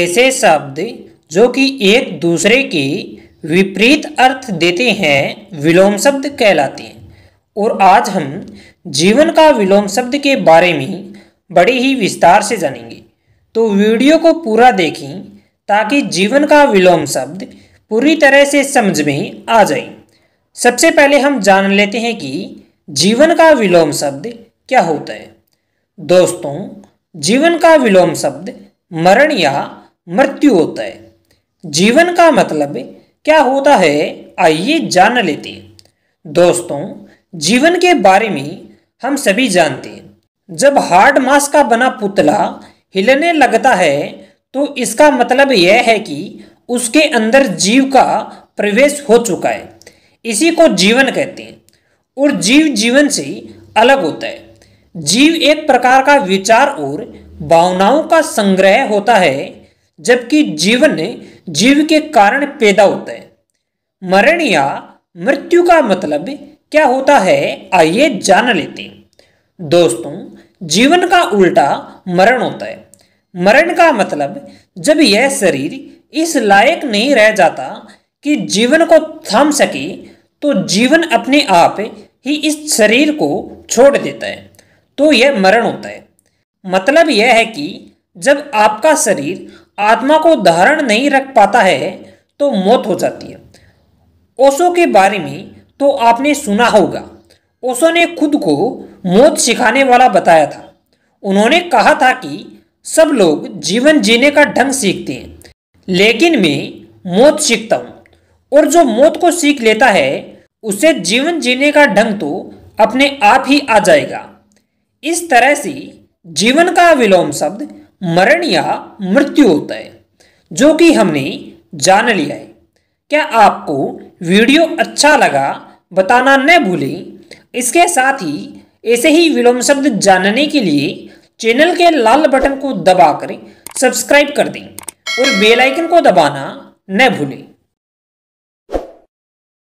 ऐसे शब्द जो कि एक दूसरे के विपरीत अर्थ देते हैं विलोम शब्द कहलाते हैं और आज हम जीवन का विलोम शब्द के बारे में बड़े ही विस्तार से जानेंगे तो वीडियो को पूरा देखें ताकि जीवन का विलोम शब्द पूरी तरह से समझ में आ जाए सबसे पहले हम जान लेते हैं कि जीवन का विलोम शब्द क्या होता है दोस्तों जीवन का विलोम शब्द मरण या मृत्यु होता है जीवन का मतलब क्या होता है आइए जान लेते हैं दोस्तों जीवन के बारे में हम सभी जानते हैं जब हार्ड मास का बना पुतला हिलने लगता है तो इसका मतलब यह है कि उसके अंदर जीव का प्रवेश हो चुका है इसी को जीवन कहते हैं और जीव जीवन से अलग होता है जीव एक प्रकार का विचार और भावनाओं का संग्रह होता है जबकि जीवन जीव के कारण पैदा होता है मरण या मृत्यु का मतलब क्या होता है आइए जान लेते हैं दोस्तों जीवन का उल्टा मरण होता है मरण का मतलब जब यह शरीर इस लायक नहीं रह जाता कि जीवन को थाम सके तो जीवन अपने आप ही इस शरीर को छोड़ देता है तो यह मरण होता है मतलब यह है कि जब आपका शरीर आत्मा को धारण नहीं रख पाता है तो मौत हो जाती है ओशो के बारे में तो आपने सुना होगा ओशो ने खुद को मौत सिखाने वाला बताया था उन्होंने कहा था कि सब लोग जीवन जीने का ढंग सीखते हैं लेकिन मैं मौत सीखता हूँ और जो मौत को सीख लेता है उसे जीवन जीने का ढंग तो अपने आप ही आ जाएगा इस तरह से जीवन का विलोम शब्द मरण या मृत्यु होता है जो कि हमने जान लिया है क्या आपको वीडियो अच्छा लगा बताना न भूलें इसके साथ ही ऐसे ही विलोम शब्द जानने के लिए चैनल के लाल बटन को दबाकर सब्सक्राइब कर दें और बेल आइकन को दबाना न भूलें